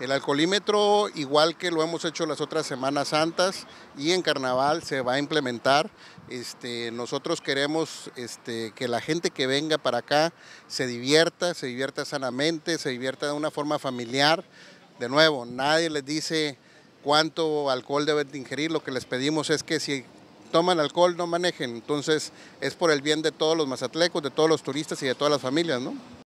El alcoholímetro, igual que lo hemos hecho las otras Semanas Santas y en Carnaval, se va a implementar. Este, nosotros queremos este, que la gente que venga para acá se divierta, se divierta sanamente, se divierta de una forma familiar. De nuevo, nadie les dice cuánto alcohol deben de ingerir. Lo que les pedimos es que si toman alcohol no manejen. Entonces es por el bien de todos los mazatlecos, de todos los turistas y de todas las familias, ¿no?